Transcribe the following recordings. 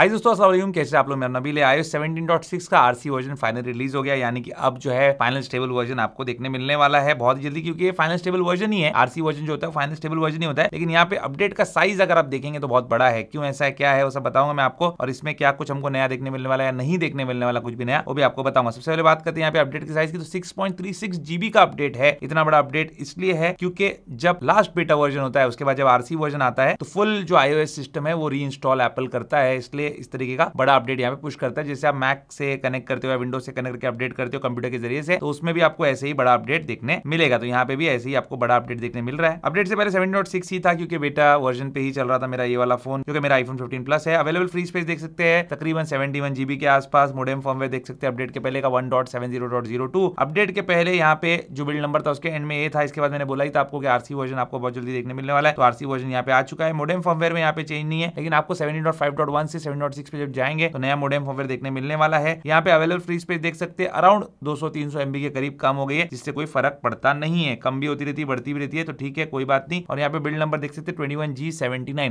हाय दोस्तों असल कैसे आप लोग मेरा नबील है डॉट सिक्स का आरसी वर्जन फाइनल रिलीज हो गया यानी कि अब जो है फाइनल स्टेबल वर्जन आपको देखने मिलने वाला है बहुत जल्दी क्योंकि ये फाइनल स्टेबल वर्जन ही है आरसी वर्जन जो होता है फाइनल स्टेबल वर्जन ही होता है लेकिन यहाँ पे अपडेट का साइज अगर आप देखेंगे तो बहुत बड़ा है क्यों ऐसा है क्या है वो सब बताऊंगा मैं आपको और इसमें क्या कुछ हमको नया देखने मिलने वाला है नहीं देखने मिलने वाला कुछ भी नया वो भी आपको बताऊंगा सबसे पहले बात करते हैं यहाँ पे अपडेट की साइज की तो सिक्स जीबी का अपडेट है इतना बड़ा अपडेट इसलिए है क्योंकि जब लास्ट बेटा वर्जन होता है उसके बाद जब आरसी वर्जन आता है तो फुल जो आईओ सिस्टम है वो री एप्पल करता है इसलिए इस तरीके का बड़ा अपडेट यहाँ पे पुश करता है जैसे आप मैक से कनेक्ट करते हो या विंडो से कनेक्ट करके अपडेट करते हो कंप्यूटर के जरिए से तो उसमें भी आपको ऐसे ही बड़ा अपडेट देखने मिलेगा तो यहाँ पे भी ऐसे ही आपको बड़ा अपडेट देखने मिल रहा है अपडेट से पहले सेवन ही था क्योंकि बेटा वर्जन पे ही चल रहा था मेरा ये वाला फोन क्योंकि मेरा आईफोन फिफ्टीन प्लस है अवेलेबल फ्री स्पेस देख सकते हैं तकरीबन सेवेंटी वन जीबी के आसपास मोडेम फॉर्म देख सकते हैं अपडेट के पहले का वन अपडेट के पहले यहाँ पे जो बिल्ड नंबर था उसके एंड में ए था इसके बाद मैंने बोला ही था आपको आरसी वर्जन आपको बहुत जल्दी देखने मिलने वाला है तो आरसी वर्जन यहाँ पे आ चुका है मोडेम फॉर्मवेयर में यहाँ पे चेंज नहीं है लेकिन आपको seven dot five dot one से सेवन पे जब जाएंगे तो नया मोडेम फॉर्मवेयर देखने मिलने वाला है यहाँ पे अवेलेबल फ्री स्पेस देख सकते हैं अराउंड 200-300 एमबी के करीब काम हो गई है जिससे कोई फर्क पड़ता नहीं है कम भी होती रहती है बढ़ती भी रहती है तो ठीक है कोई बात नहीं और यहाँ पे बिल्ड नंबर देख सकते ट्वेंटी वन जी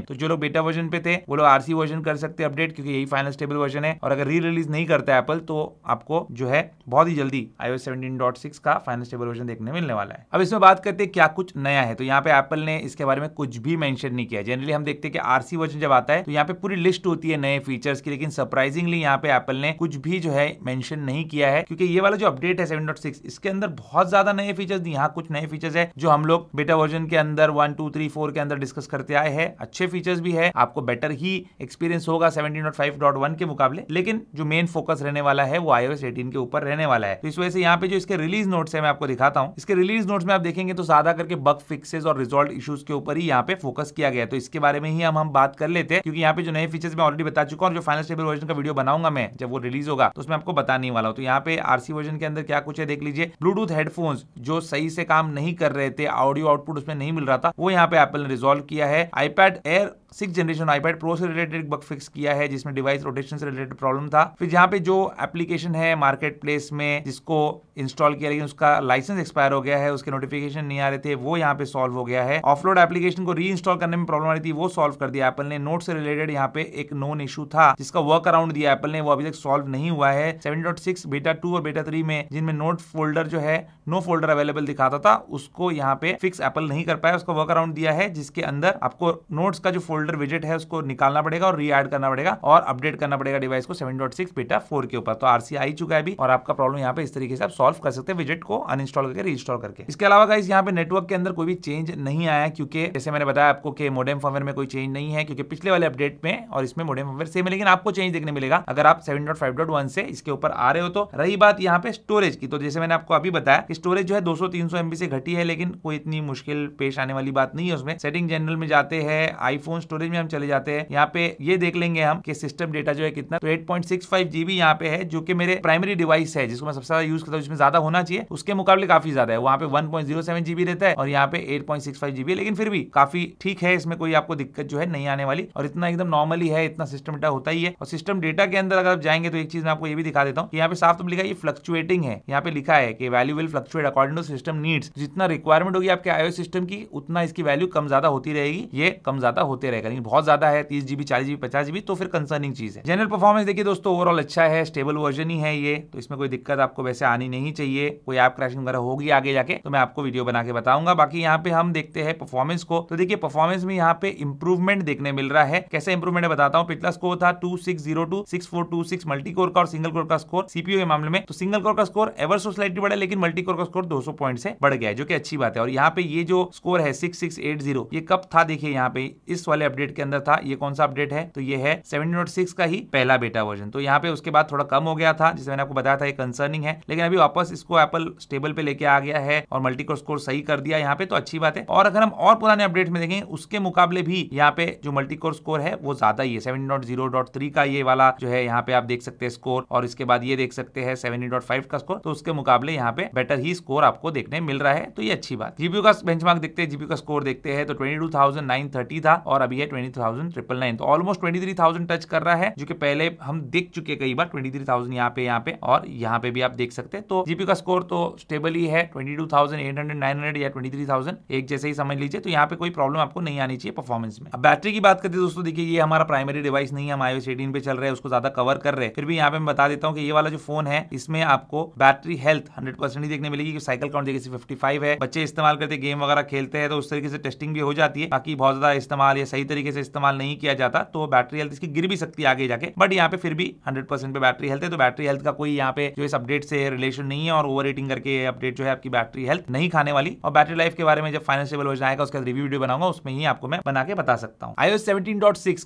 तो जो लोग बेटा वर्जन पे थे वो लोग आरसी वर्जन कर सकते अपडेट क्योंकि यही फाइनल स्टेबल वर्जन है और अगर री रिलीज नहीं करता है एपल तो आपको जो है बहुत ही जल्दी आईओ 17.6 का फाइनल स्टेबल वर्जन देखने मिलने वाला है अब इसमें बात करते हैं क्या कुछ नया है तो यहाँ पे एप्पल ने इसके बारे में कुछ भी मेंशन नहीं किया जनरली हम देखते हैं कि आरसी वर्जन जब आता है तो यहाँ पे पूरी लिस्ट होती है नए फीचर्स की लेकिन सरप्राइजिंगली यहाँ पे एप्पल ने कुछ भी जो है मेंशन नहीं किया है क्योंकि ये वाला जो अपडेट है 7.6 इसके अंदर बहुत ज्यादा नए फीचर्स यहाँ कुछ नए फीचर्स है जो हम लोग बेटा वर्जन के अंदर वन टू थ्री फोर के अंदर डिस्कस करते आए हैं अच्छे फीचर्स भी है आपको बेटर ही एक्सपीरियंस होगा सेवनटीन के मुकाबले लेकिन जो मेन फोकस रहने वाला है वो आईओ एस के ऊपर रहने वाला है तो इस वजह से यहाँ पे जो इसके रिलीज नोट्स है मैं आपको दिखाता हूँ इसके रिलीज नोट्स में आप देखेंगे तो ज्यादा करके बग फिक्सेज और रिजोल्ट इशूज के ऊपर ही यहाँ पे फोकस किया गया तो इसके बारे में ही हम हम बात कर लेते हैं क्योंकि यहाँ पे जो नए फीचर्स मैं ऑलरेडी बता चुका हूँ जो फाइनल स्टेबल वर्जन का वीडियो बनाऊंगा मैं जब वो रिलीज होगा तो उसमें आपको बताने वाला हूँ तो यहाँ पे आरसी वर्जन के अंदर क्या कुछ है देख लीजिए ब्लूटूथ हेडफोन्स जो सही से काम नहीं कर रहे थे ऑडियो आउटपुट उसमें नहीं मिल रहा था वो यहाँ पे एप्पल ने रिजोल्व किया है iPad Air six generation iPad Pro से रिलेटेड बग फिक्स किया है जिसमें डिवाइस रोटेशन से रिलेटेड प्रॉब्लम था फिर यहाँ पे जो एप्लीकेशन है मार्केट प्लेस में जिसको इंस्टॉल किया लेकिन उसका लाइसेंस एक्सपायर हो गया है उसके नोटिफिकेशन नहीं आ रहे थे वो यहाँ पे सॉल्व हो गया है ऑफलोड एप्लीकेशन को री करने में प्रॉब्लम आ रही थी वो सॉल्व कर दिया एप्पल ने नोट से रिलेटेड यहाँ पे एक नोन इशू था जिसका वर्क अराउंड दिया एप्पल ने वो अभी तक सॉल्व नहीं हुआ है सेवन बेटा टू और बेटा थ्री में जिनमें नोट फोल्डर जो है नो फोल्डर अवेलेबल दिखाता था उसको यहाँ पे फिक्स एप्पल नहीं कर पाया उसका वर्क अराउंड दिया है जिसके अंदर आपको नोट्स का जो फोल्डर फोल्डर विजिट है उसको निकालना पड़ेगा और रीएड करना पड़ेगा और अपडेट करना पड़ेगा डिवाइस को seven dot six beta four के ऊपर तो आरसी आई चुका है अभी और आपका प्रॉब्लम यहाँ पे इस तरीके से आप सॉल्व कर सकते हैं विजिट को अनइंस्टॉल करके रीइंस्टॉल करके इसके अलावा गाइस यहाँ पे नेटवर्क के अंदर कोई भी चेंज नहीं आया क्योंकि जैसे मैंने बताया आपको कि मोडेम फॉर्मवेयर में कोई चेंज नहीं है क्योंकि पिछले वाले अपडेट में और इसमें मोडेम फॉर्मवेयर सेम है लेकिन आपको चेंज देखने मिलेगा अगर आप सेवन से इसके ऊपर आ रहे हो तो रही बात यहाँ पे स्टोरेज की तो जैसे मैंने आपको अभी बताया कि स्टोरेज जो है तीन सौ एमबी से घटी है लेकिन कोई इतनी मुश्किल पेश आने वाली बात नहीं है उसमें सेटिंग जनरल में जाते हैं आईफोन स्टोरेज में हम चले जाते हैं यहाँ पे ये देख लेंगे हम कि सिस्टम डेटा जो है कितना तो eight point six five GB यहाँ पे है जो कि मेरे प्राइमरी डिवाइस है जिसको मैं सबसे ज्यादा यूज करता हूँ जिसमें ज्यादा होना चाहिए उसके मुकाबले काफी ज्यादा है वहाँ पे one point zero seven GB रहता है और यहाँ पे eight point six five GB लेकिन फिर भी काफी ठीक है इसमें कोई आपको दिक्कत जो है नहीं आने वाली और इतना एकदम नॉर्मली है इतना सिस्टम डेटा होता ही है और सिस्टम डेटा के अंदर अगर आप जाएंगे तो एक चीज मैं आपको ये भी दिखा देता हूँ यहाँ पे साफ तुम लिखा है ये फ्लक्चुएटिंग है यहाँ पे लिखा है कि value will fluctuate according to system needs जितना रिक्वायरमेंट होगी आपके आयो सिस्टम की उतना इसकी वैल्यू कम ज्यादा होती रहेगी ये कम ज्यादा होते रहे रहेगा लेकिन बहुत ज्यादा है तीस जीबी चालीस जीबी पचास जीबी तो फिर कंसर्निंग चीज है जनरल परफॉर्मेंस देखिए दोस्तों ओवरऑल अच्छा है स्टेबल वर्जन ही है ये तो इसमें कोई दिक्कत आपको वैसे आनी नहीं चाहिए कोई ऐप क्रैशिंग वगैरह होगी आगे जाके तो मैं आपको वीडियो बना के बताऊंगा बाकी यहाँ पे हम देखते हैं परफॉर्मेंस को तो देखिए परफॉर्मेंस में यहाँ पे इंप्रूवमेंट देखने मिल रहा है कैसे इंप्रूवमेंट है बताता हूँ पिछला स्कोर था two six zero two six four two six multi core का और सिंगल कोर का स्कोर सीपीयू के मामले में तो सिंगल कोर का स्कोर एवर सो स्लाइटली बढ़ा लेकिन मल्टी कोर का स्कोर दो सौ पॉइंट से बढ़ गया जो कि अच्छी बात है और यहाँ पे ये जो स्कोर है सिक्स सिक्स एट जीरो ये कब था देखिए यहाँ पे इस वाले अपडेट के अंदर था ये कौन सा अपडेट है तो ये है सेवन का ही पहला बेटा वर्जन तो यहाँ पे उसके बाद थोड़ा कम हो गया था जिसे मैंने आपको बताया था ये कंसर्निंग है लेकिन अभी वापस इसको एप्पल स्टेबल पे लेके आ गया है और मल्टीकोर स्कोर सही कर दिया यहाँ पे तो अच्छी बात है और अगर हम और पुराने अपडेट में देखें उसके मुकाबले भी यहाँ पे जो मल्टीकोर स्कोर है वो ज्यादा ही है सेवन का ये वाला जो है यहाँ पे आप देख सकते हैं स्कोर और इसके बाद ये देख सकते हैं सेवन का स्कोर तो उसके मुकाबले यहाँ पे बेटर ही स्कोर आपको देखने मिल रहा है तो ये अच्छी बात जीपी का बेंच देखते हैं जीपी का स्कोर देखते हैं तो ट्वेंटी था और अभी है ट्वेंटी थाउजेंड ट्रिपल नाइन तो almost twenty three thousand touch कर रहा है जो कि पहले हम देख चुके कई बार ट्वेंटी थ्री थाउजेंड यहाँ पे यहाँ पे और यहाँ पे भी आप देख सकते हैं तो जीपी का स्कोर तो स्टेबल ही है twenty two thousand eight hundred nine hundred या ट्वेंटी थ्री थाउजेंड एक जैसे ही समझ लीजिए तो यहाँ पे कोई प्रॉब्लम आपको नहीं आनी चाहिए परफॉर्मेंस में अब बैटरी की बात करते हैं दोस्तों देखिए ये हमारा प्राइमरी डिवाइस नहीं है हम आईओएस एटीन पे चल रहे हैं उसको ज्यादा कवर कर रहे हैं फिर भी यहाँ पे मैं बता देता हूँ कि ये वाला जो फोन है इसमें आपको बैटरी हेल्थ हंड्रेड परसेंट ही देखने मिलेगी साइकिल काउंट देखिए फिफ्टी फाइव है बच्चे इस्तेमाल करते गेम वगैरह खेलते हैं तो उस तरीके से टेस्टिंग भी हो जाती है बाकी बहुत ज्यादा इस्तेमाल या सही तरीके से इस्तेमाल नहीं किया जाता तो बैटरी हेल्थ इसकी गिर भी सकती है आगे जाके बट यहाँ पे फिर भी हंड्रेड पे बैटरी हेल्थ है तो बैटरी हेल्थ का कोई यहाँ पे जो इस अपडेट से रिलेशन नहीं है और ओवर करके अपडेट जो है आपकी बैटरी हेल्थ नहीं खाने वाली और बैटरी लाइफ के बारे में जब फाइनल स्टेबल वर्जन आएगा उसका रिव्यू वीडियो बनाऊंगा उसमें ही आपको मैं बना के बता सकता हूँ आईओ सेवेंटीन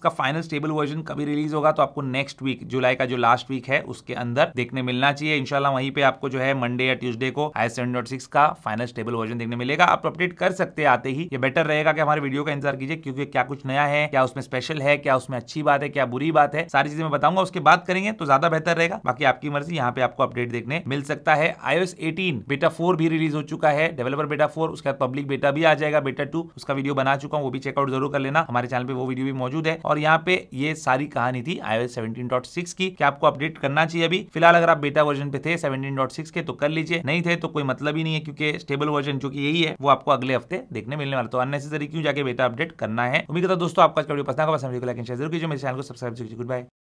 का फाइनल स्टेबल वर्जन कभी रिलीज होगा तो आपको नेक्स्ट वीक जुलाई का जो लास्ट वीक है उसके अंदर देखने मिलना चाहिए इनशाला वहीं पे आपको जो है मंडे या ट्यूसडे को आई सेवन का फाइनल स्टेबल वर्जन देखने मिलेगा आप अपडेट कर सकते आते ही ये बेटर रहेगा कि हमारे वीडियो का इंतजार कीजिए क्योंकि क्या कुछ नया है क्या उसमें स्पेशल है क्या उसमें अच्छी बात है क्या बुरी बात है सारी चीजें मैं बताऊंगा उसके बाद करेंगे तो ज्यादा बेहतर रहेगा बाकी आपकी मर्जी यहाँ पे आपको अपडेट देखने मिल सकता है iOS 18 बेटा फोर भी रिलीज हो चुका है डेवलपर बेटा फोर उसके बाद पब्लिक बेटा भी आ जाएगा बेटा टू उसका वीडियो बना चुका हूँ वो भी चेकआउट जरूर कर लेना हमारे चैनल पे वो वीडियो भी मौजूद है और यहाँ पे ये सारी कहानी थी iOS 17.6 की क्या आपको अपडेट करना चाहिए अभी फिलहाल अगर आप बेटा वर्जन पे थे 17.6 के तो कर लीजिए नहीं थे तो कोई मतलब ही नहीं है क्योंकि स्टेबल वर्जन जो की यही है वो आपको अगले हफ्ते देखने मिलने वाला तो अननेसेसरी क्यों जाके बेटा अपडेट करना है उम्मीद था दोस्तों आपका वीडियो पसंद आएगा पसंद वीडियो को लाइक एंड शेयर जरूर कीजिए मेरे चैनल को सब्सक्राइब कीजिए गुड बाय